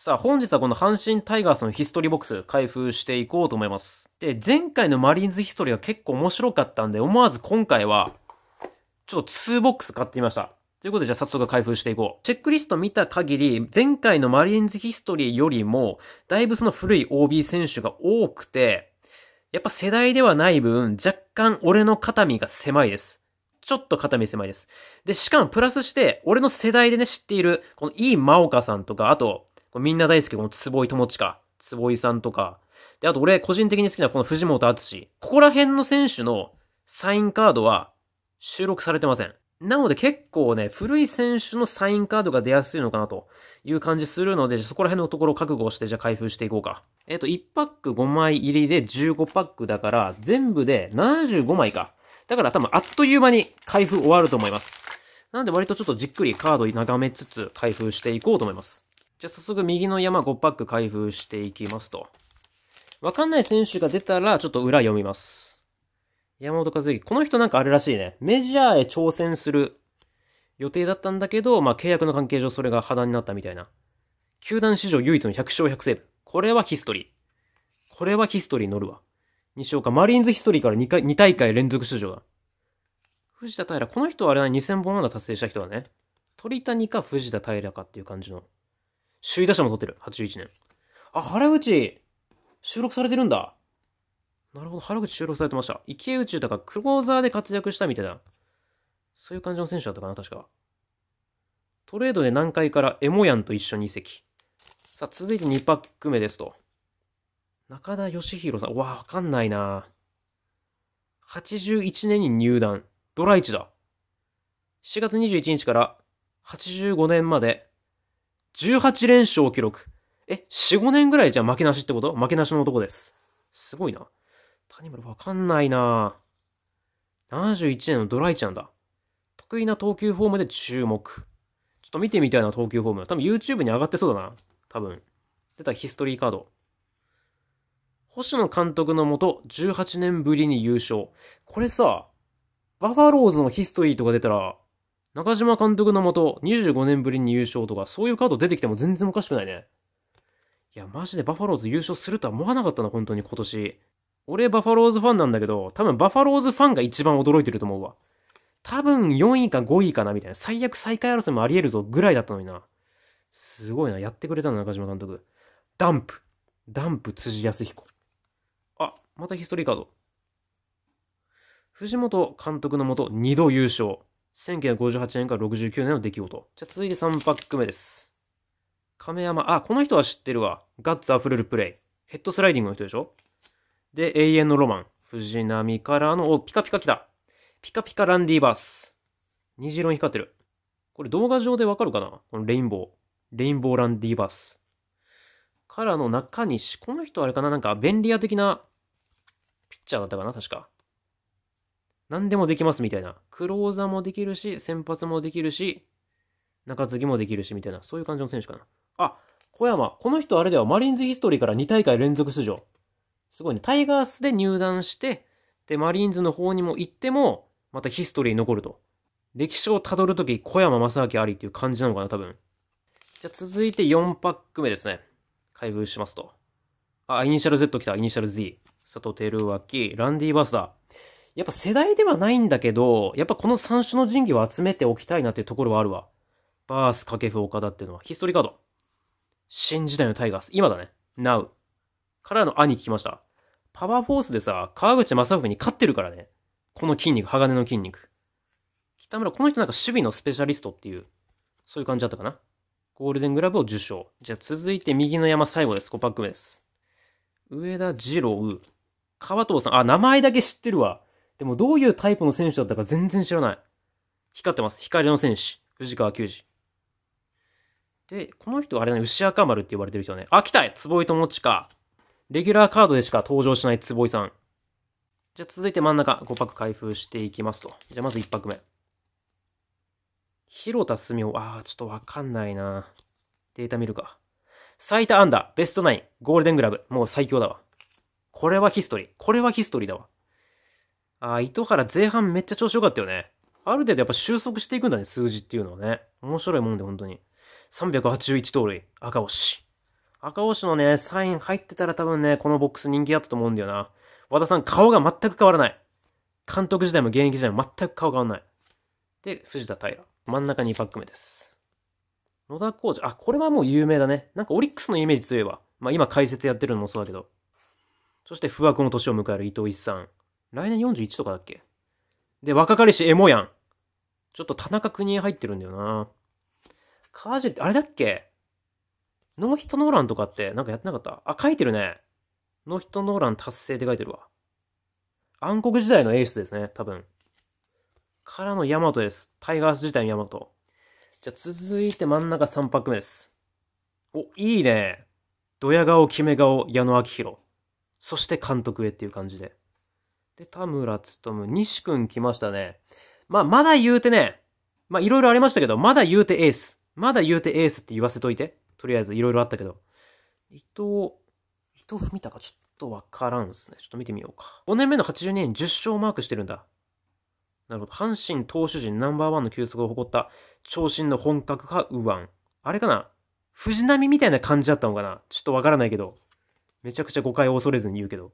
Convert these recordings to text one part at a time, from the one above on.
さあ、本日はこの阪神タイガースのヒストリーボックス開封していこうと思います。で、前回のマリーンズヒストリーは結構面白かったんで、思わず今回は、ちょっと2ボックス買ってみました。ということで、じゃあ早速開封していこう。チェックリスト見た限り、前回のマリーンズヒストリーよりも、だいぶその古い OB 選手が多くて、やっぱ世代ではない分、若干俺の肩身が狭いです。ちょっと肩身狭いです。で、しかもプラスして、俺の世代でね、知っている、このイー・マオカさんとか、あと、みんな大好き、この坪井友近、坪井さんとか、で、あと俺個人的に好きなこの藤本敦ここら辺の選手のサインカードは収録されてません。なので結構ね、古い選手のサインカードが出やすいのかなという感じするので、そこら辺のところを覚悟して、じゃあ開封していこうか。えっ、と、1パック5枚入りで15パックだから、全部で75枚か。だから多分あっという間に開封終わると思います。なので割とちょっとじっくりカード眺めつつ開封していこうと思います。じゃあ早速右の山5パック開封していきますと。わかんない選手が出たら、ちょっと裏読みます。山本和之。この人なんかあるらしいね。メジャーへ挑戦する予定だったんだけど、まあ契約の関係上それが破談になったみたいな。球団史上唯一の100勝100セーブ。これはヒストリー。これはヒストリー乗るわ。西岡、マリーンズヒストリーから 2, 回2大会連続出場だ。藤田平、この人はあれは2000本まだ達成した人だね。鳥谷か藤田平かっていう感じの。首位打者も取ってる。81年。あ、原口、収録されてるんだ。なるほど。原口収録されてました。池内豊、クローザーで活躍したみたいな。そういう感じの選手だったかな、確か。トレードで南海からエモヤンと一緒に移籍。さあ、続いて2パック目ですと。中田義弘さん。うわ、わかんないな81年に入団。ドライだ。7月21日から85年まで18連勝を記録。え、4、5年ぐらいじゃ負けなしってこと負けなしの男です。すごいな。谷村わかんないな71年のドライちゃんだ。得意な投球フォームで注目。ちょっと見てみたいな投球フォーム。多分 YouTube に上がってそうだな。多分。出たヒストリーカード。星野監督のもと、18年ぶりに優勝。これさ、バファローズのヒストリーとか出たら、中島監督のもと、25年ぶりに優勝とか、そういうカード出てきても全然おかしくないね。いや、マジでバファローズ優勝するとは思わなかったな、本当に今年。俺、バファローズファンなんだけど、多分バファローズファンが一番驚いてると思うわ。多分4位か5位かな、みたいな。最悪最下位争いもあり得るぞ、ぐらいだったのにな。すごいな、やってくれたな、中島監督。ダンプ。ダンプ辻康彦。あ、またヒストリーカード。藤本監督のもと2度優勝。1958年から69年の出来事。じゃ続いて3パック目です。亀山、あ、この人は知ってるわ。ガッツ溢れるプレイ。ヘッドスライディングの人でしょで、永遠のロマン。藤波からの、お、ピカピカ来た。ピカピカランディバース。虹色に光ってる。これ動画上でわかるかなこのレインボー。レインボーランディバース。からの中西。この人あれかななんか便利屋的なピッチャーだったかな確か。何でもできますみたいな。クローザーもできるし、先発もできるし、中継ぎもできるしみたいな、そういう感じの選手かな。あ、小山、この人あれだよ、マリーンズヒストリーから2大会連続出場。すごいね。タイガースで入団して、で、マリーンズの方にも行っても、またヒストリーに残ると。歴史をたどるとき、小山正明ありっていう感じなのかな、多分。じゃ続いて4パック目ですね。開封しますと。あ、イニシャル Z 来た、イニシャル Z。佐藤輝明、ランディ・バースー。やっぱ世代ではないんだけど、やっぱこの三種の神器を集めておきたいなっていうところはあるわ。バース、掛布、岡田っていうのは、ヒストリーカード。新時代のタイガース。今だね。Now。からの兄聞きました。パワーフォースでさ、川口正文に勝ってるからね。この筋肉、鋼の筋肉。北村、この人なんか守備のスペシャリストっていう、そういう感じだったかな。ゴールデングラブを受賞。じゃあ続いて右の山最後です。5パック目です。上田二郎。川藤さん。あ、名前だけ知ってるわ。でもどういうタイプの選手だったか全然知らない。光ってます。光の戦士。藤川球児。で、この人あれね、牛赤丸って言われてる人ね。あ、来た坪井友近。レギュラーカードでしか登場しない坪井さん。じゃあ続いて真ん中、5泊開封していきますと。じゃあまず1泊目。広田澄夫。あー、ちょっとわかんないな。データ見るか。最多安打、ベストナイン、ゴールデングラブ。もう最強だわ。これはヒストリー。これはヒストリーだわ。あ、糸原前半めっちゃ調子良かったよね。ある程度やっぱ収束していくんだね、数字っていうのはね。面白いもんで、本当に。381盗塁、赤星。赤星のね、サイン入ってたら多分ね、このボックス人気だったと思うんだよな。和田さん、顔が全く変わらない。監督時代も現役時代も全く顔変わらない。で、藤田平。真ん中2パック目です。野田浩二。あ、これはもう有名だね。なんかオリックスのイメージ強いわ。まあ今解説やってるのもそうだけど。そして、不惑の年を迎える伊藤一さん。来年41とかだっけで、若かりしエモやん。ちょっと田中国衛入ってるんだよな。ジ尻って、あれだっけノーヒットノーランとかってなんかやってなかったあ、書いてるね。ノーヒットノーラン達成って書いてるわ。暗黒時代のエースですね、多分。からのヤマトです。タイガース時代のヤマト。じゃ続いて真ん中3拍目です。お、いいね。ドヤ顔、キメ顔、矢野明宏。そして監督へっていう感じで。で、田村つとむ、西くん来ましたね。まあ、まだ言うてね、まあ、いろいろありましたけど、まだ言うてエース。まだ言うてエースって言わせといて。とりあえず、いろいろあったけど。伊藤、伊藤文か、ちょっとわからんですね。ちょっと見てみようか。5年目の82年、10勝マークしてるんだ。なるほど。阪神投手陣ナンバーワンの球速を誇った、長身の本格派右腕。あれかな藤波みたいな感じだったのかなちょっとわからないけど。めちゃくちゃ誤解を恐れずに言うけど。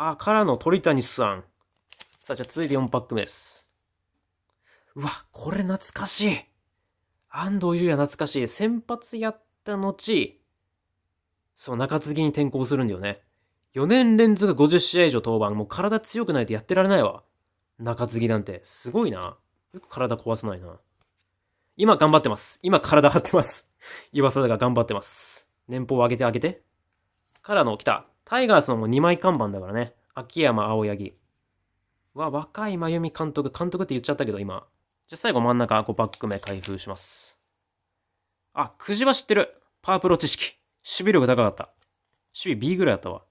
あ、からの鳥谷さん。さあ、じゃあ続いて4パック目です。うわ、これ懐かしい。安藤優也懐かしい。先発やった後、そう、中継ぎに転向するんだよね。4年連続50試合以上登板。もう体強くないとやってられないわ。中継ぎなんて。すごいな。よく体壊さないな。今頑張ってます。今体張ってます。岩貞が頑張ってます。年俸を上げてあげて。からの、来た。タイガースのもう2枚看板だからね。秋山、青柳。は、若い真由美監督。監督って言っちゃったけど、今。じゃ最後真ん中5パック目開封します。あ、くじは知ってる。パープロ知識。守備力高かった。守備 B ぐらいだったわ。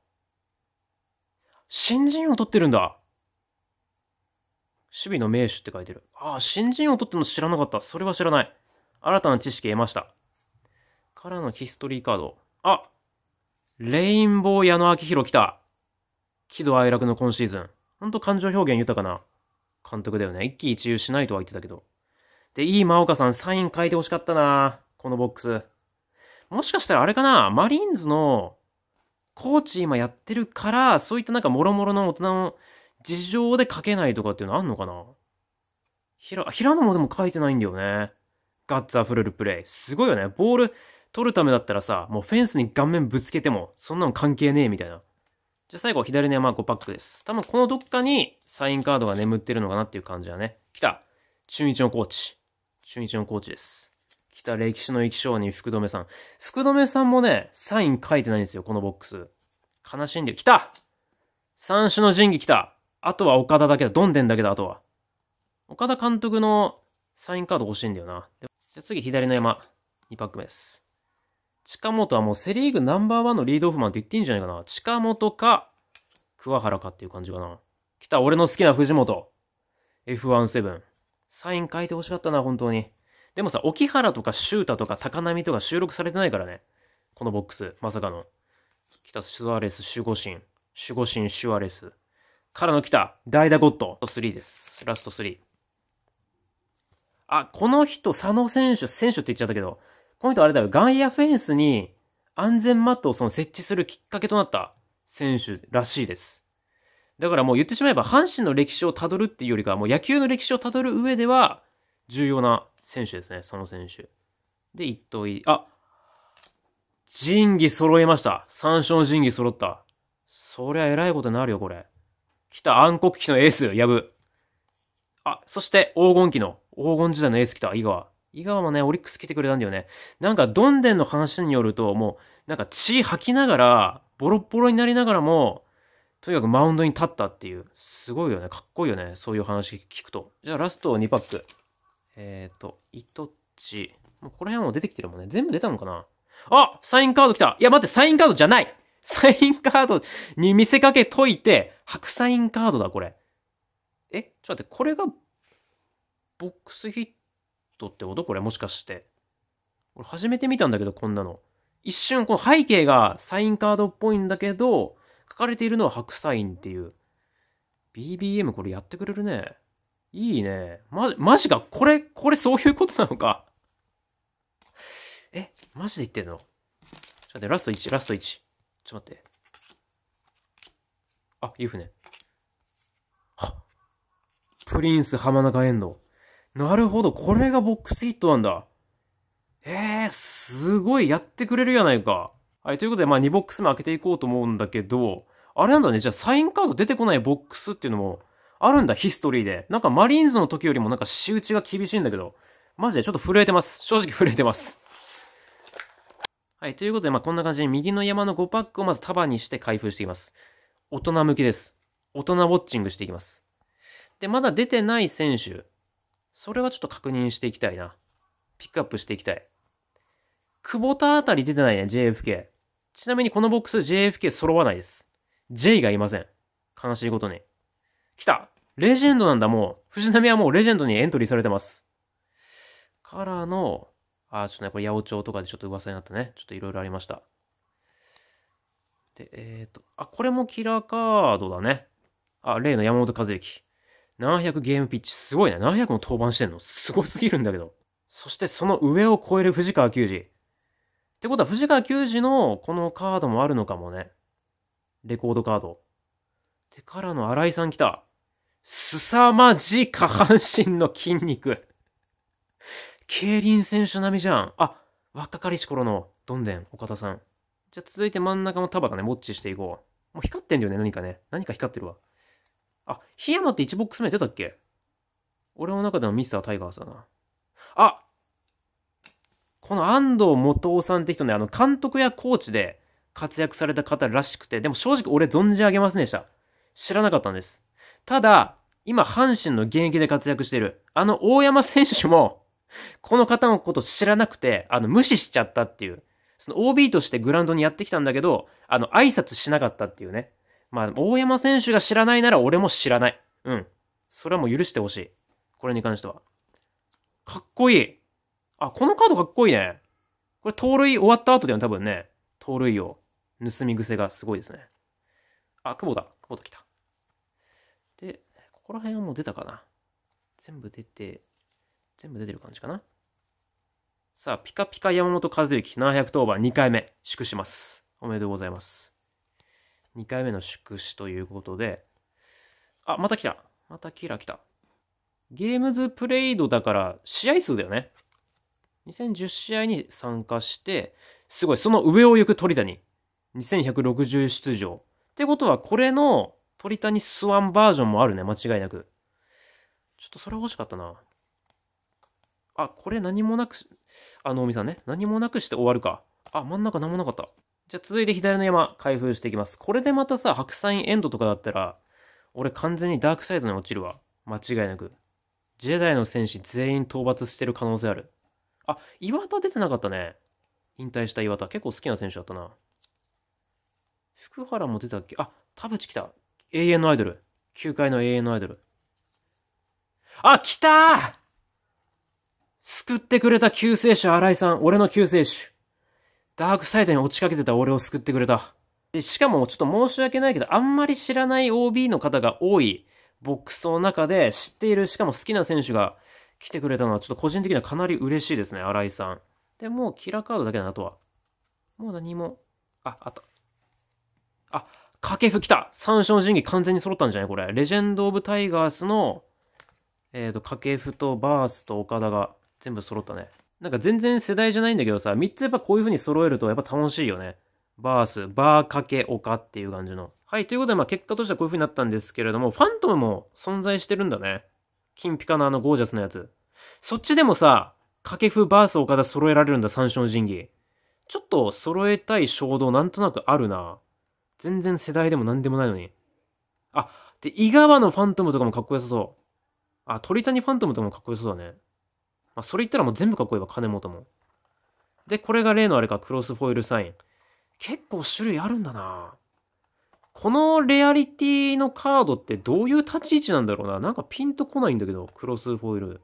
新人を取ってるんだ。守備の名手って書いてる。ああ、新人を取っての知らなかった。それは知らない。新たな知識得ました。からのヒストリーカード。あレインボー矢野明宏来た。喜怒哀楽の今シーズン。ほんと感情表現豊かな監督だよね。一喜一憂しないとは言ってたけど。で、いい真岡さん、サイン書いて欲しかったなこのボックス。もしかしたらあれかなマリーンズのコーチ今やってるから、そういったなんか諸々の大人の事情で書けないとかっていうのあんのかなひら、平野もでも書いてないんだよね。ガッツ溢れるプレイ。すごいよね。ボール、取るためだったらさ、もうフェンスに顔面ぶつけても、そんなの関係ねえみたいな。じゃあ最後、左の山5パックです。多分このどっかにサインカードが眠ってるのかなっていう感じだね。来た中日のコーチ。中日のコーチです。来た歴史の意気承認、福留さん。福留さんもね、サイン書いてないんですよ、このボックス。悲しんでる。来た三種の神器来たあとは岡田だけだ。どんでんだけだ、あとは。岡田監督のサインカード欲しいんだよな。じゃあ次、左の山。2パック目です。近本はもうセリーグナンバーワンのリードオフマンって言っていいんじゃないかな。近本か、桑原かっていう感じかな。来た、俺の好きな藤本。F17。サイン書いて欲しかったな、本当に。でもさ、沖原とかシュータとか高波とか収録されてないからね。このボックス、まさかの。来た、スアレス、守護神。守護神、シュアレス。からの来た、代打ゴッド。3です。ラスト3。あ、この人、佐野選手、選手って言っちゃったけど、この人あれだよ、外野フェンスに安全マットをその設置するきっかけとなった選手らしいです。だからもう言ってしまえば、阪神の歴史をたどるっていうよりかは、もう野球の歴史をたどる上では、重要な選手ですね、その選手。で、一等い、あ仁義揃えました。三勝仁義揃った。そりゃ偉いことになるよ、これ。来た暗黒期のエース、やぶ。あ、そして黄金期の、黄金時代のエース来た、井川。井川もね、オリックス来てくれたんだよね。なんか、どんでんの話によると、もう、なんか血吐きながら、ボロッボロになりながらも、とにかくマウンドに立ったっていう、すごいよね。かっこいいよね。そういう話聞くと。じゃあ、ラスト2パック。えっ、ー、と、糸っち。もうここら辺はもう出てきてるもんね。全部出たのかなあサインカード来たいや、待って、サインカードじゃないサインカードに見せかけといて、白サインカードだ、これ。えちょっと待って、これが、ボックスヒットってことこれもしかして。これ初めて見たんだけど、こんなの。一瞬、この背景がサインカードっぽいんだけど、書かれているのは白サインっていう。BBM これやってくれるね。いいね。ま、マジか。これ、これそういうことなのか。え、マジで言ってんのちょっと待って、ラスト1、ラスト1。ちょっと待って。あ、湯船。はプリンス浜中遠藤。なるほど、これがボックスヒットなんだ。えー、すごいやってくれるやないか。はい、ということで、まあ2ボックス目開けていこうと思うんだけど、あれなんだね、じゃあサインカード出てこないボックスっていうのもあるんだ、ヒストリーで。なんかマリーンズの時よりもなんか仕打ちが厳しいんだけど、マジでちょっと震えてます。正直震えてます。はい、ということで、まあこんな感じで右の山の5パックをまず束にして開封していきます。大人向きです。大人ウォッチングしていきます。で、まだ出てない選手。それはちょっと確認していきたいな。ピックアップしていきたい。久保田あたり出てないね、JFK。ちなみにこのボックス JFK 揃わないです。J がいません。悲しいことに。来たレジェンドなんだ、もう。藤波はもうレジェンドにエントリーされてます。からの、あ、ちょっとね、これ八百長とかでちょっと噂になったね。ちょっといろいろありました。で、えっ、ー、と、あ、これもキラーカードだね。あ、例の山本和之。700ゲームピッチ、すごいな。700も登板してんのすごすぎるんだけど。そしてその上を超える藤川球児。ってことは藤川球児のこのカードもあるのかもね。レコードカード。てからの新井さん来た。凄まじい下半身の筋肉。競輪選手並みじゃん。あ、若かりし頃のどんでん、岡田さん。じゃあ続いて真ん中の束だね、ウォッチしていこう。もう光ってんだよね、何かね。何か光ってるわ。あ、檜山って1ボックス目出たっけ俺の中でのミスタータイガースだな。あこの安藤元夫さんって人ね、あの、監督やコーチで活躍された方らしくて、でも正直俺存じ上げませんでした。知らなかったんです。ただ、今、阪神の現役で活躍してる、あの大山選手も、この方のこと知らなくて、あの、無視しちゃったっていう。その OB としてグラウンドにやってきたんだけど、あの、挨拶しなかったっていうね。まあ、大山選手が知らないなら俺も知らない。うん。それはもう許してほしい。これに関しては。かっこいい。あ、このカードかっこいいね。これ盗塁終わった後だよね、多分ね。盗塁を。盗み癖がすごいですね。あ、久保だ。久保田来た。で、ここら辺はもう出たかな。全部出て、全部出てる感じかな。さあ、ピカピカ山本和之710番2回目、祝します。おめでとうございます。2回目の祝詞ということで、あ、また来た。またキラ来た。ゲームズプレイドだから試合数だよね。2010試合に参加して、すごい、その上を行く鳥谷。2160出場。ってことは、これの鳥谷スワンバージョンもあるね、間違いなく。ちょっとそれ欲しかったな。あ、これ何もなくあ、の能見さんね。何もなくして終わるか。あ、真ん中何もなかった。じゃあ続いて左の山、開封していきます。これでまたさ、白ンエンドとかだったら、俺完全にダークサイドに落ちるわ。間違いなく。ジェダイの戦士全員討伐してる可能性ある。あ、岩田出てなかったね。引退した岩田。結構好きな選手だったな。福原も出たっけあ、田淵来た。永遠のアイドル。球界の永遠のアイドル。あ、来たー救ってくれた救世主新井さん。俺の救世主。ダークサイドに落ちかけてた俺を救ってくれた。でしかもちょっと申し訳ないけど、あんまり知らない OB の方が多いボックスの中で知っている、しかも好きな選手が来てくれたのは、ちょっと個人的にはかなり嬉しいですね、新井さん。で、もうキラーカードだけだな、あとは。もう何も。あ、あった。あ、掛布来た三照。の神器完全に揃ったんじゃないこれ。レジェンド・オブ・タイガースの、えっ、ー、と、掛布とバースと岡田が全部揃ったね。なんか全然世代じゃないんだけどさ、3つやっぱこういう風に揃えるとやっぱ楽しいよね。バース、バーかけ、丘っていう感じの。はい、ということでまあ結果としてはこういう風になったんですけれども、ファントムも存在してるんだね。金ピカのあのゴージャスなやつ。そっちでもさ、掛布、バース、岡田揃えられるんだ、三章神器。ちょっと揃えたい衝動なんとなくあるな。全然世代でも何でもないのに。あ、で、井川のファントムとかもかっこよさそう。あ、鳥谷ファントムとかもかっこよさそうだね。まあ、それ言ったらもう全部かっこいいわ、金本も。で、これが例のあれか、クロスフォイルサイン。結構種類あるんだなこのレアリティのカードってどういう立ち位置なんだろうななんかピンとこないんだけど、クロスフォイル。